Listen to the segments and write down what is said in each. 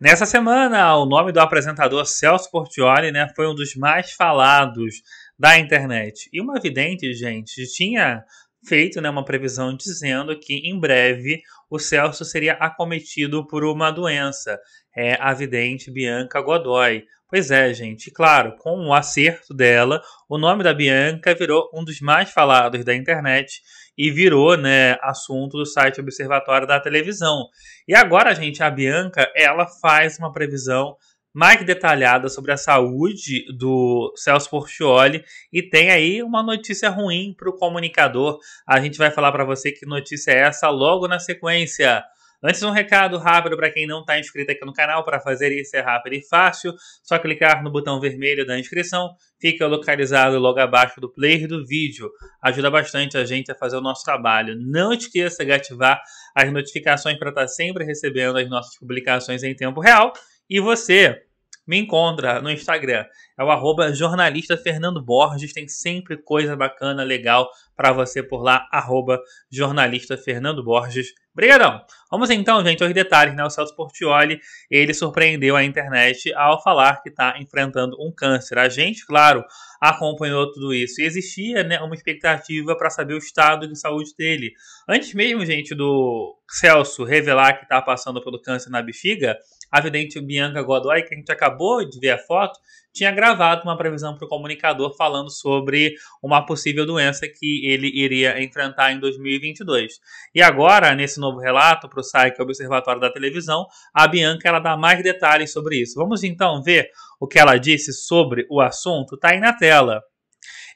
Nessa semana, o nome do apresentador Celso Portioli né, foi um dos mais falados da internet. E uma vidente, gente, tinha feito né, uma previsão dizendo que em breve o Celso seria acometido por uma doença, é, a vidente Bianca Godoy. Pois é, gente, claro, com o acerto dela, o nome da Bianca virou um dos mais falados da internet e virou né, assunto do site Observatório da Televisão. E agora, gente, a Bianca ela faz uma previsão mais detalhada sobre a saúde do Celso Portioli e tem aí uma notícia ruim para o comunicador. A gente vai falar para você que notícia é essa logo na sequência. Antes, um recado rápido para quem não está inscrito aqui no canal. Para fazer isso é rápido e fácil. Só clicar no botão vermelho da inscrição. Fica localizado logo abaixo do player do vídeo. Ajuda bastante a gente a fazer o nosso trabalho. Não esqueça de ativar as notificações para estar tá sempre recebendo as nossas publicações em tempo real. E você me encontra no Instagram. É o arroba jornalista Fernando Borges. Tem sempre coisa bacana, legal para você por lá. Arroba jornalista Fernando Borges. Obrigadão. Vamos então, gente, aos detalhes. Né? O Celso Portioli, ele surpreendeu a internet ao falar que está enfrentando um câncer. A gente, claro, acompanhou tudo isso. E existia né, uma expectativa para saber o estado de saúde dele. Antes mesmo, gente, do Celso revelar que está passando pelo câncer na bexiga, a vidente Bianca Godoy, que a gente acabou de ver a foto, tinha gravado uma previsão para o comunicador falando sobre uma possível doença que ele iria enfrentar em 2022. E agora, nesse novo relato para o site Observatório da Televisão, a Bianca ela dá mais detalhes sobre isso. Vamos então ver o que ela disse sobre o assunto? Está aí na tela.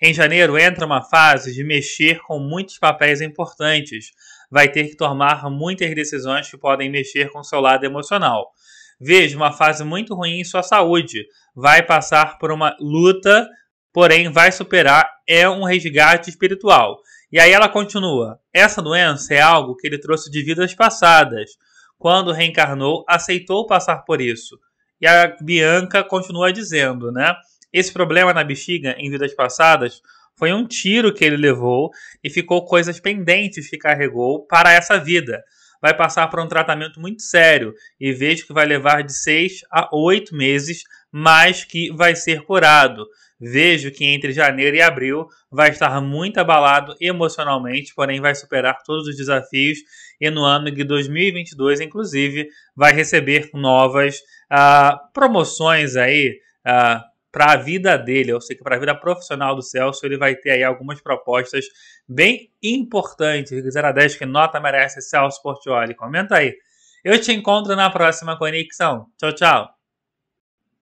Em janeiro entra uma fase de mexer com muitos papéis importantes. Vai ter que tomar muitas decisões que podem mexer com seu lado emocional. Veja uma fase muito ruim em sua saúde. Vai passar por uma luta, porém vai superar. É um resgate espiritual. E aí ela continua: essa doença é algo que ele trouxe de vidas passadas. Quando reencarnou, aceitou passar por isso. E a Bianca continua dizendo, né? Esse problema na bexiga em vidas passadas foi um tiro que ele levou e ficou coisas pendentes que carregou para essa vida vai passar por um tratamento muito sério e vejo que vai levar de 6 a 8 meses, mas que vai ser curado. Vejo que entre janeiro e abril vai estar muito abalado emocionalmente, porém vai superar todos os desafios e no ano de 2022, inclusive, vai receber novas ah, promoções aí, ah, para a vida dele, Eu sei que para a vida profissional do Celso, ele vai ter aí algumas propostas bem importantes. 0 a 10, que nota merece Celso Portioli? Comenta aí. Eu te encontro na próxima conexão. Tchau, tchau.